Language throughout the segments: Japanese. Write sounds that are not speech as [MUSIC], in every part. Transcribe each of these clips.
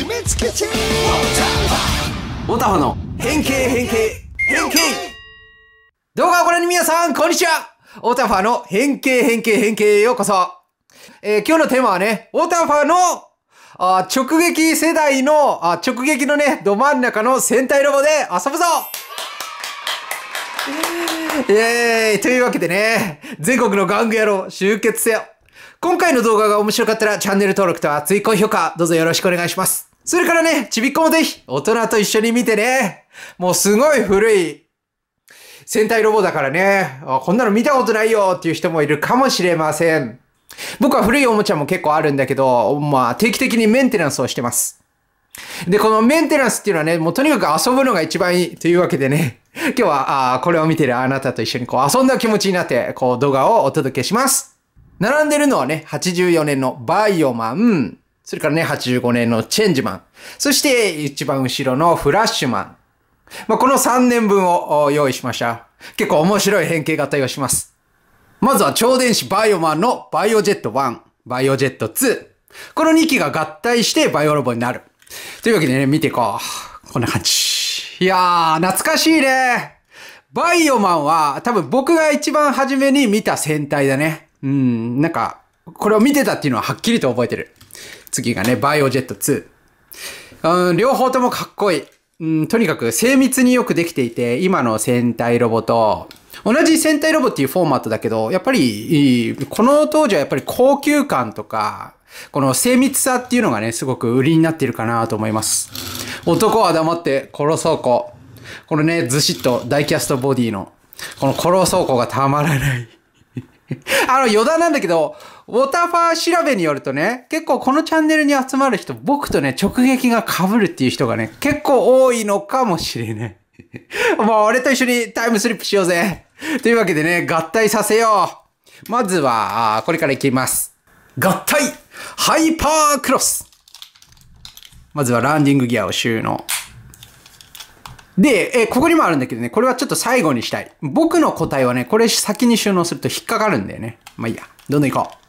決めつけちゃオタファの変形変形変形動画をご覧の皆さん、こんにちはオタファの変形変形変形へようこそえー、今日のテーマはね、オタファのあ直撃世代のあ直撃のね、ど真ん中の戦隊ロボで遊ぶぞイエーイというわけでね、全国の玩具野郎集結せよ今回の動画が面白かったらチャンネル登録と熱い高評価どうぞよろしくお願いします。それからね、ちびっこもぜひ、大人と一緒に見てね。もうすごい古い戦隊ロボだからね、こんなの見たことないよっていう人もいるかもしれません。僕は古いおもちゃも結構あるんだけど、まあ定期的にメンテナンスをしてます。で、このメンテナンスっていうのはね、もうとにかく遊ぶのが一番いいというわけでね、[LAUGHS] 今日はあこれを見てるあなたと一緒にこう遊んだ気持ちになって、こう動画をお届けします。並んでるのはね、84年のバイオマン、それからね、85年のチェンジマン。そして一番後ろのフラッシュマン。まあ、この3年分を用意しました。結構面白い変形型をします。まずは超電子バイオマンのバイオジェット1、バイオジェット2。この2機が合体してバイオロボになる。というわけでね、見ていこう。こんな感じ。いやー、懐かしいね。バイオマンは多分僕が一番初めに見た戦隊だね。うん、なんか、これを見てたっていうのははっきりと覚えてる。次がね、バイオジェット2。うん、両方ともかっこいい。うん、とにかく精密によくできていて、今の戦隊ロボと、同じ戦隊ロボっていうフォーマットだけど、やっぱり、この当時はやっぱり高級感とか、この精密さっていうのがね、すごく売りになってるかなと思います。男は黙って殺そうこ。このね、ずしっとダイキャストボディの、この殺そうこがたまらない [LAUGHS] あの余談なんだけど、ウォーターファー調べによるとね、結構このチャンネルに集まる人、僕とね、直撃が被るっていう人がね、結構多いのかもしれない。も [LAUGHS] う俺と一緒にタイムスリップしようぜ。というわけでね、合体させよう。まずは、これからいきます。合体ハイパークロスまずはランディングギアを収納。で、えここにもあるんだけどね、これはちょっと最後にしたい。僕の答えはね、これ先に収納すると引っかかるんだよね。まあいいや。どんどん行こう。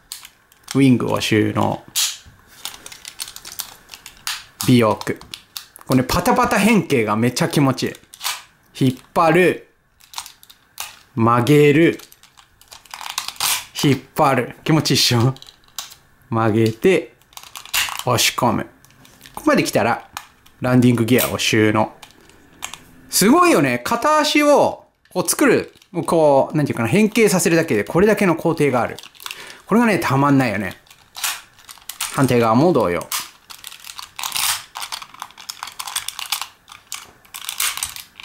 ウィングを収納。美容区。これ、ね、パタパタ変形がめっちゃ気持ちいい。引っ張る。曲げる。引っ張る。気持ちいいっしょ曲げて、押し込む。ここまで来たら、ランディングギアを収納。すごいよね。片足を、こう作る。こう、なんていうかな、変形させるだけで、これだけの工程がある。これがね、たまんないよね。反対側も同様。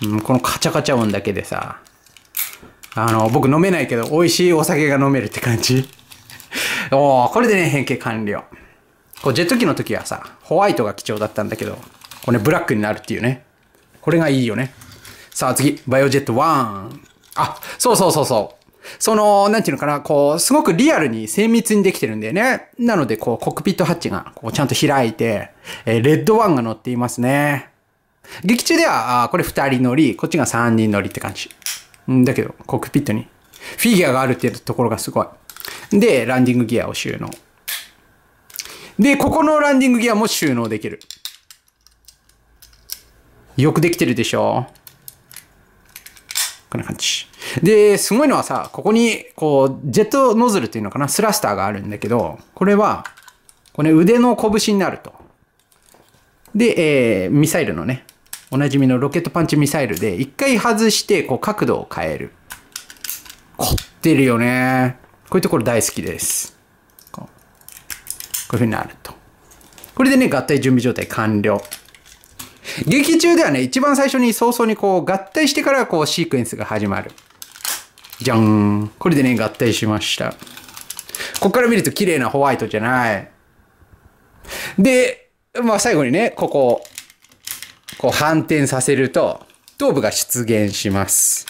うん、このカチャカチャ音だけでさ、あの、僕飲めないけど、美味しいお酒が飲めるって感じ。[LAUGHS] おー、これでね、変形完了。こう、ジェット機の時はさ、ホワイトが貴重だったんだけど、これ、ね、ブラックになるっていうね。これがいいよね。さあ次、バイオジェット1。あ、そうそうそうそう。その、なんていうのかな、こう、すごくリアルに精密にできてるんだよね。なので、こう、コックピットハッチが、こう、ちゃんと開いて、えー、レッドワンが乗っていますね。劇中では、あこれ2人乗り、こっちが3人乗りって感じ。んだけど、コックピットに。フィギュアがあるっていうところがすごい。で、ランディングギアを収納。で、ここのランディングギアも収納できる。よくできてるでしょこんな感じ。で、すごいのはさ、ここに、こう、ジェットノズルっていうのかな、スラスターがあるんだけど、これは、これ腕の拳になると。で、えー、ミサイルのね、おなじみのロケットパンチミサイルで、一回外して、こう、角度を変える。凝ってるよね。こういうところ大好きです。こういう風になると。これでね、合体準備状態完了。劇中ではね、一番最初に早々にこう、合体してからこう、シークエンスが始まる。じゃん。これでね、合体しました。こっから見ると綺麗なホワイトじゃない。で、まあ最後にね、ここ、こう反転させると、頭部が出現します。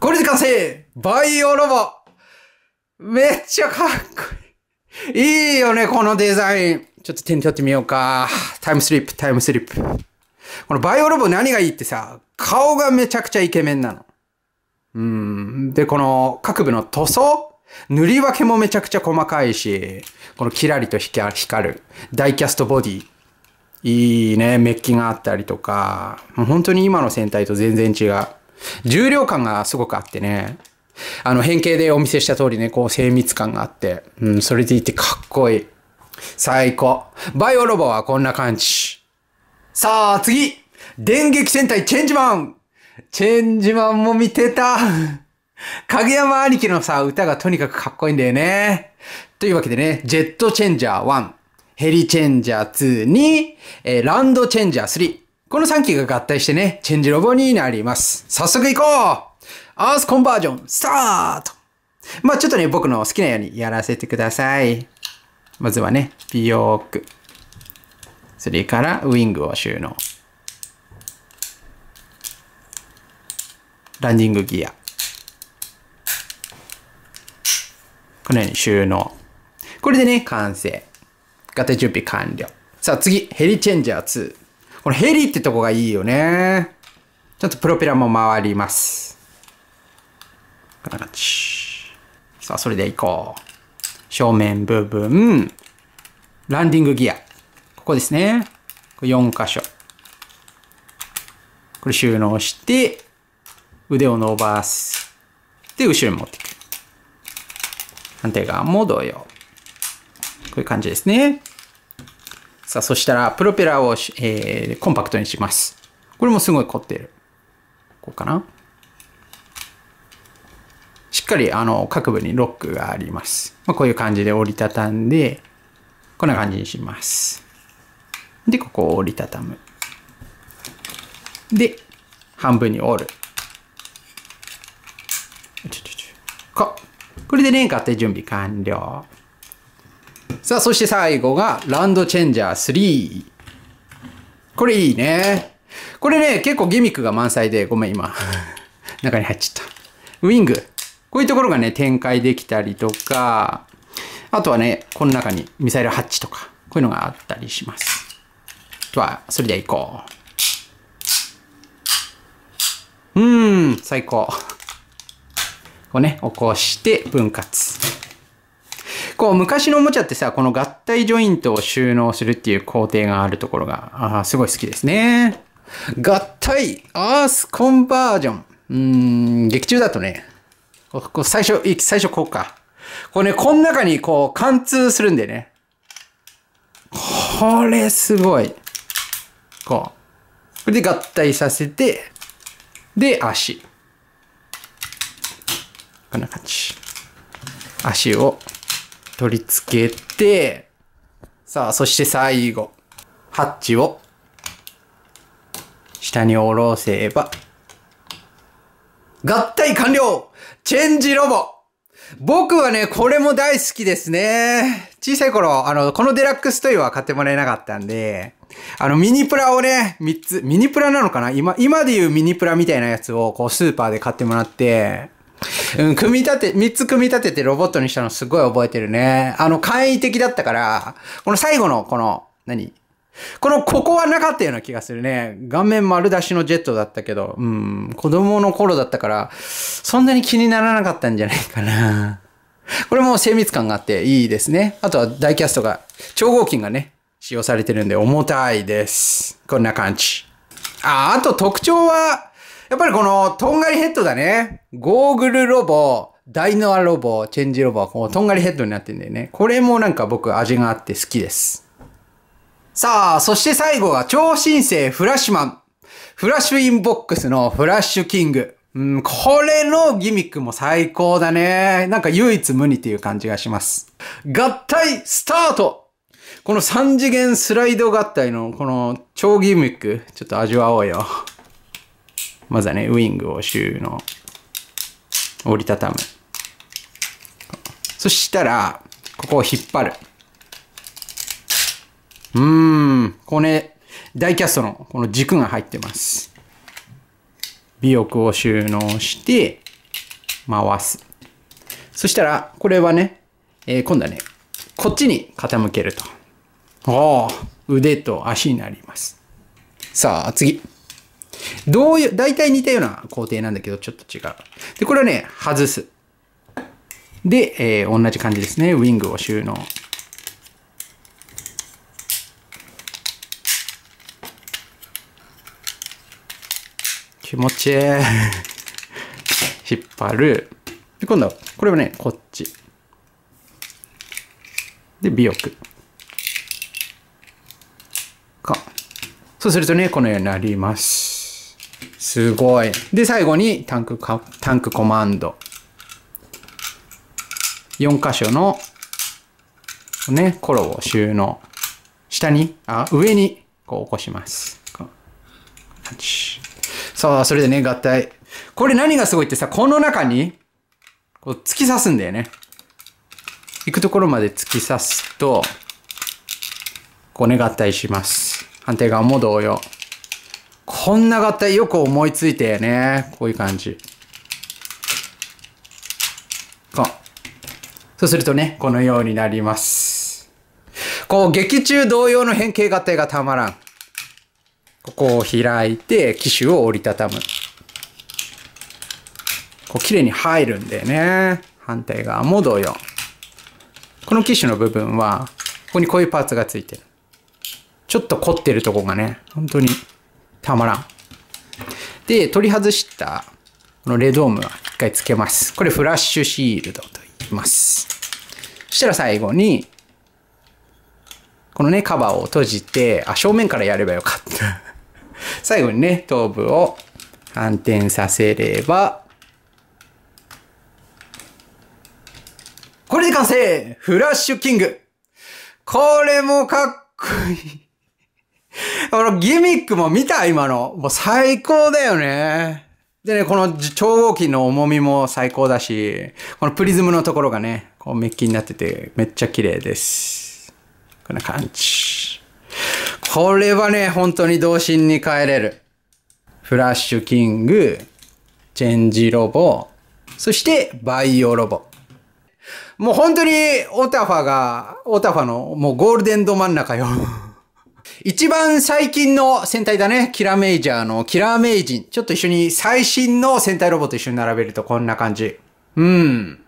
これで完成バイオロボめっちゃかっこいいいいよね、このデザインちょっと手に取ってみようか。タイムスリップ、タイムスリップ。このバイオロボ何がいいってさ、顔がめちゃくちゃイケメンなの。うん。で、この各部の塗装塗り分けもめちゃくちゃ細かいし、このキラリと光る、ダイキャストボディ。いいね、メッキがあったりとか、もう本当に今の戦隊と全然違う。重量感がすごくあってね、あの変形でお見せした通りね、こう精密感があって、うん、それでいてかっこいい。最高。バイオロボはこんな感じ。さあ、次電撃戦隊チェンジマンチェンジマンも見てた [LAUGHS] 影山兄貴のさ、歌がとにかくかっこいいんだよね。というわけでね、ジェットチェンジャー1、ヘリチェンジャー2に、えー、ランドチェンジャー3。この3機が合体してね、チェンジロボになります。早速行こうアースコンバージョン、スタートまあちょっとね、僕の好きなようにやらせてください。まずはね、ピヨーク。それからウィングを収納。ランディングギア。このように収納。これでね、完成。ガテ準備完了。さあ次、ヘリチェンジャー2。このヘリってとこがいいよね。ちょっとプロペラも回ります。こんな感じ。さあ、それでいこう。正面部分、ランディングギア。ここですね。これ4箇所。これ収納して、腕を伸ばす。で、後ろに持ってくる。反対側も同様。こういう感じですね。さあ、そしたら、プロペラを、えー、コンパクトにします。これもすごい凝ってる。こうかな。しっかり、あの、各部にロックがあります。まあ、こういう感じで折りたたんで、こんな感じにします。で、ここを折りたたむ。で、半分に折る。こ。これでレン買って準備完了。さあ、そして最後がランドチェンジャー3。これいいね。これね、結構ギミックが満載で、ごめん今、[LAUGHS] 中に入っちゃった。ウィング。こういうところがね、展開できたりとか、あとはね、この中にミサイルハッチとか、こういうのがあったりします。日はそれでは行こう。うーん、最高。こうね、起こして分割。こう、昔のおもちゃってさ、この合体ジョイントを収納するっていう工程があるところが、あすごい好きですね。合体アースコンバージョン。うーん、劇中だとね、こう最初、最初こうか。こうね、この中にこう貫通するんでね。これすごい。こう。これで合体させて、で、足。こんな感じ。足を取り付けて、さあ、そして最後、ハッチを下に下ろせば、合体完了チェンジロボ僕はね、これも大好きですね。小さい頃、あの、このデラックストイは買ってもらえなかったんで、あの、ミニプラをね、3つ、ミニプラなのかな今、今でいうミニプラみたいなやつを、こう、スーパーで買ってもらって、うん、組み立て、3つ組み立ててロボットにしたのすごい覚えてるね。あの、簡易的だったから、この最後の、この、何この、ここはなかったような気がするね。顔面丸出しのジェットだったけど、うん、子供の頃だったから、そんなに気にならなかったんじゃないかな。これも精密感があっていいですね。あとはダイキャストが、超合金がね、使用されてるんで重たいです。こんな感じ。あ、あと特徴は、やっぱりこの、とんがりヘッドだね。ゴーグルロボ、ダイノアロボ、チェンジロボはこう、とんがりヘッドになってんだよね。これもなんか僕味があって好きです。さあ、そして最後は超新星フラッシュマン。フラッシュインボックスのフラッシュキング。うん、これのギミックも最高だね。なんか唯一無二っていう感じがします。合体スタートこの3次元スライド合体のこの超ギミック、ちょっと味わおうよ。まずはね、ウィングを収納。折りたたむ。そしたら、ここを引っ張る。うーん、これ、ね、ダイキャストのこの軸が入ってます。尾翼を収納して回す。そしたら、これはね、えー、今度はね、こっちに傾けると。お腕と足になります。さあ、次。どういう、大体似たような工程なんだけど、ちょっと違う。で、これはね、外す。で、えー、同じ感じですね。ウィングを収納。気持ちいい [LAUGHS] 引っ張るで今度はこれをねこっちで尾翼かそうするとねこのようになりますすごいで最後にタンクかタンクコマンド4箇所のね、コロを収納、下に、あ、上に、こう起こします。8さあ、それでね、合体。これ何がすごいってさ、この中に、こう突き刺すんだよね。行くところまで突き刺すと、こうね、合体します。反対側も同様。こんな合体よく思いついてね。こういう感じ。こう。そうするとね、このようになります。こう、劇中同様の変形合体がたまらん。ここを開いて、機種を折りたたむ。こう、綺麗に入るんだよね。反対側も同様。この機種の部分は、ここにこういうパーツがついてる。ちょっと凝ってるとこがね、本当にたまらん。で、取り外したこのレドームは一回つけます。これフラッシュシールドと言います。そしたら最後に、このね、カバーを閉じて、あ、正面からやればよかった。最後にね、頭部を反転させれば、これで完成フラッシュキングこれもかっこいい。このギミックも見た今の。もう最高だよね。でね、この超合金の重みも最高だし、このプリズムのところがね、こうメッキになっててめっちゃ綺麗です。こんな感じ。これはね、本当に童心に帰れる。フラッシュキング、チェンジロボ、そしてバイオロボ。もう本当にオタファが、オタファのもうゴールデンど真ん中よ。[LAUGHS] 一番最近の戦隊だね。キラメイジャーのキラーメイジン。ちょっと一緒に最新の戦隊ロボと一緒に並べるとこんな感じ。うん。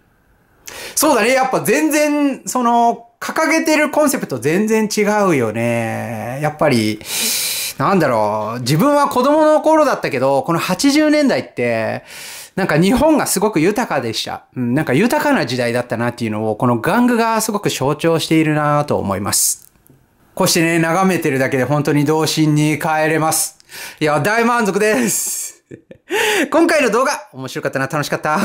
そうだね。やっぱ全然、その、掲げてるコンセプト全然違うよね。やっぱり、なんだろう、自分は子供の頃だったけど、この80年代って、なんか日本がすごく豊かでした。うん、なんか豊かな時代だったなっていうのを、この玩具がすごく象徴しているなと思います。こうしてね、眺めてるだけで本当に童心に帰れます。いや、大満足です。[LAUGHS] 今回の動画、面白かったな、楽しかった。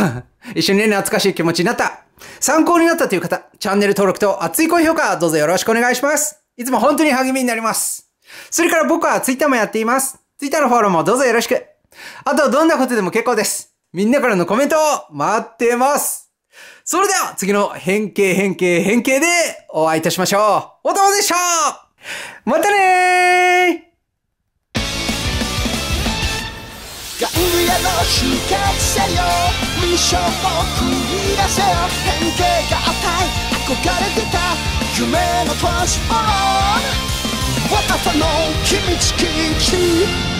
一緒にね、懐かしい気持ちになった。参考になったという方、チャンネル登録と熱い高評価、どうぞよろしくお願いします。いつも本当に励みになります。それから僕は Twitter もやっています。Twitter のフォローもどうぞよろしく。あと、どんなことでも結構です。みんなからのコメントを待ってます。それでは、次の変形変形変形でお会いいたしましょう。お友でしたまたねーン部アの集結せよミッションを繰り出せよ変形が与え憧れてた夢のトランスフォーム若さの秘密基地